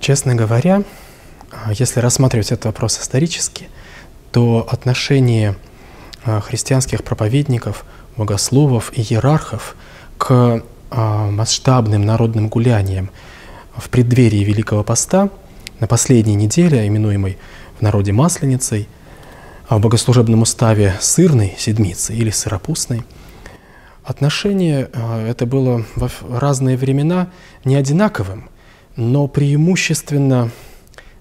Честно говоря, а, если рассматривать этот вопрос исторически, то отношение а, христианских проповедников, богословов и иерархов к а, масштабным народным гуляниям в преддверии Великого Поста на последней неделе, именуемой в народе Масленицей, в богослужебном уставе сырной седмицы или сыропустной, отношение это было в разные времена не одинаковым – но преимущественно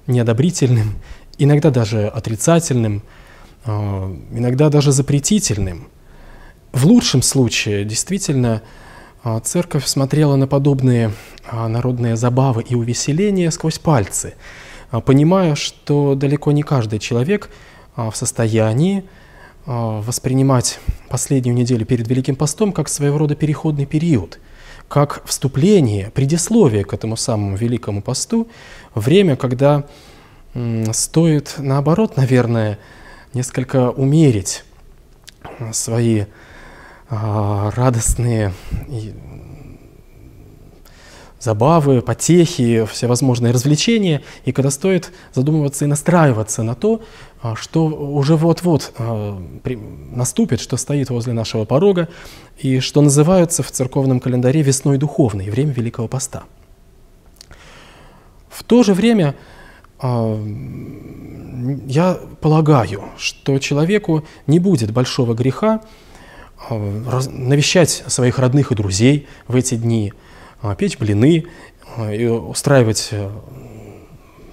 неодобрительным, иногда даже отрицательным, а, иногда даже запретительным. В лучшем случае, действительно, а, церковь смотрела на подобные а, народные забавы и увеселения сквозь пальцы, понимая, что далеко не каждый человек в состоянии воспринимать последнюю неделю перед Великим постом как своего рода переходный период – как вступление, предисловие к этому самому Великому посту, время, когда стоит, наоборот, наверное, несколько умерить свои а, радостные забавы, потехи, всевозможные развлечения, и когда стоит задумываться и настраиваться на то, а, что уже вот-вот а, наступит, что стоит возле нашего порога, и что называется в церковном календаре весной духовной, время Великого Поста. В то же время а, я полагаю, что человеку не будет большого греха навещать своих родных и друзей в эти дни – а, печь блины, а, устраивать э,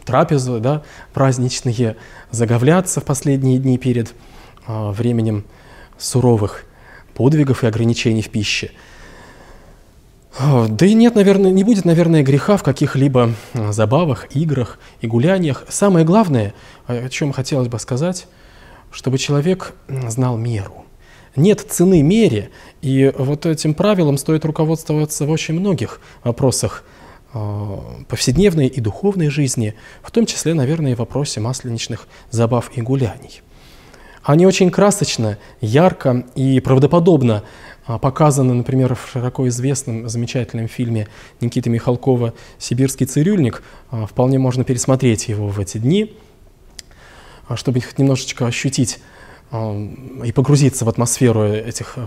трапезы да, праздничные, заговляться в последние дни перед а, временем суровых подвигов и ограничений в пище. Да и нет, наверное, не будет, наверное, греха в каких-либо забавах, играх и гуляниях. Самое главное, о чем хотелось бы сказать, чтобы человек знал меру – нет цены мере, и вот этим правилом стоит руководствоваться в очень многих вопросах э, повседневной и духовной жизни, в том числе, наверное, и в вопросе масленичных забав и гуляний. Они очень красочно, ярко и правдоподобно а, показаны, например, в широко известном замечательном фильме Никиты Михалкова «Сибирский цирюльник». А, вполне можно пересмотреть его в эти дни, а, чтобы их немножечко ощутить Э, и погрузиться в атмосферу этих э,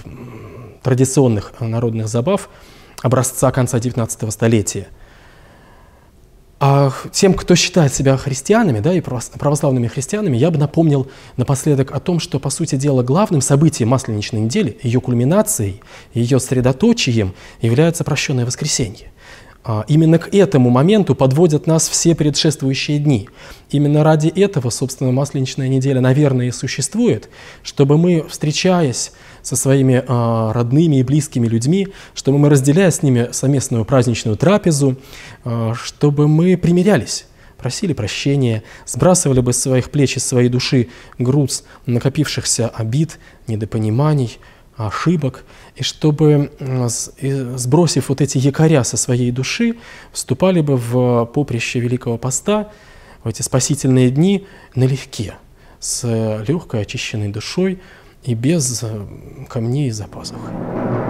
традиционных народных забав образца конца XIX столетия. А тем, кто считает себя христианами да, и православными христианами, я бы напомнил напоследок о том, что, по сути дела, главным событием масленичной недели, ее кульминацией, ее средоточием является прощенное воскресенье. А, именно к этому моменту подводят нас все предшествующие дни. Именно ради этого, собственно, масленичная неделя, наверное, и существует, чтобы мы, встречаясь со своими а, родными и близкими людьми, чтобы мы, разделяя с ними совместную праздничную трапезу, а, чтобы мы примирялись просили прощения, сбрасывали бы с своих плеч и своей души груз накопившихся обид, недопониманий, ошибок, и чтобы, сбросив вот эти якоря со своей души, вступали бы в поприще Великого Поста, в эти спасительные дни, налегке, с легкой очищенной душой и без э, камней за пазухой.